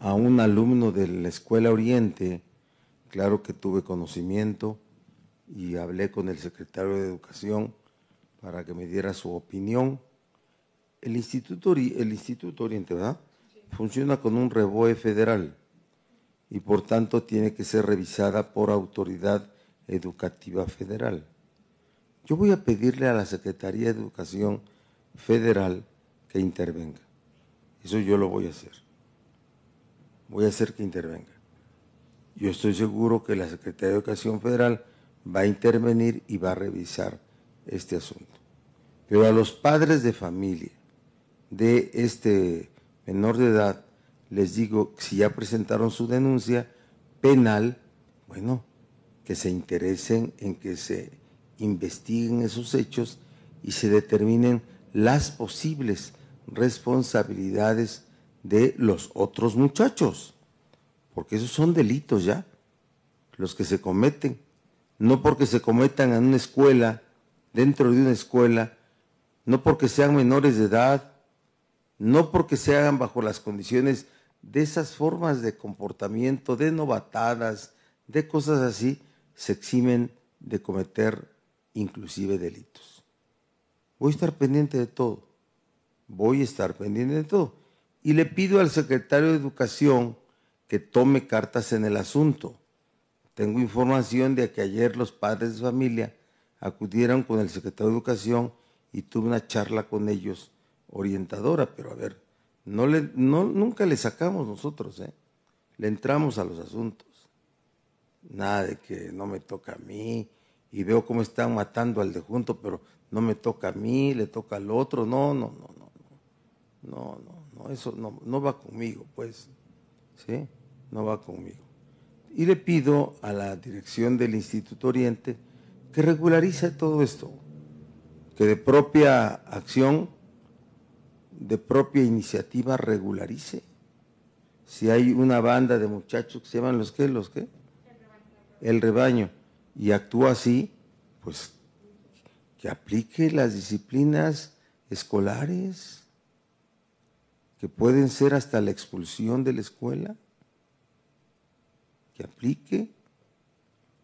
a un alumno de la Escuela Oriente, claro que tuve conocimiento y hablé con el secretario de Educación para que me diera su opinión. El Instituto, el Instituto Oriente, ¿verdad? Funciona con un reboe federal y por tanto tiene que ser revisada por autoridad educativa federal. Yo voy a pedirle a la Secretaría de Educación Federal que intervenga. Eso yo lo voy a hacer voy a hacer que intervenga. Yo estoy seguro que la Secretaría de Educación Federal va a intervenir y va a revisar este asunto. Pero a los padres de familia de este menor de edad, les digo, si ya presentaron su denuncia penal, bueno, que se interesen en que se investiguen esos hechos y se determinen las posibles responsabilidades de los otros muchachos, porque esos son delitos ya, los que se cometen, no porque se cometan en una escuela, dentro de una escuela, no porque sean menores de edad, no porque se hagan bajo las condiciones de esas formas de comportamiento, de novatadas, de cosas así, se eximen de cometer inclusive delitos. Voy a estar pendiente de todo. Voy a estar pendiente de todo y le pido al secretario de Educación que tome cartas en el asunto. Tengo información de que ayer los padres de familia acudieron con el secretario de Educación y tuve una charla con ellos orientadora, pero a ver, no le, nunca le sacamos nosotros, ¿eh? le entramos a los asuntos. Nada de que no me toca a mí y veo cómo están matando al de junto, pero no me toca a mí, le toca al otro, no, no, no, no, no, no. no. No, eso no, no va conmigo, pues. ¿Sí? No va conmigo. Y le pido a la dirección del Instituto Oriente que regularice todo esto, que de propia acción, de propia iniciativa regularice. Si hay una banda de muchachos que se llaman los qué, los qué, el rebaño, y actúa así, pues que aplique las disciplinas escolares que pueden ser hasta la expulsión de la escuela, que aplique,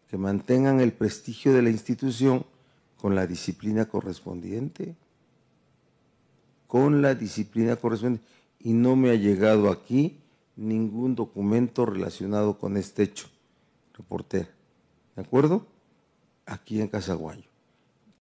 que mantengan el prestigio de la institución con la disciplina correspondiente, con la disciplina correspondiente. Y no me ha llegado aquí ningún documento relacionado con este hecho, reportera. ¿De acuerdo? Aquí en Casaguayo.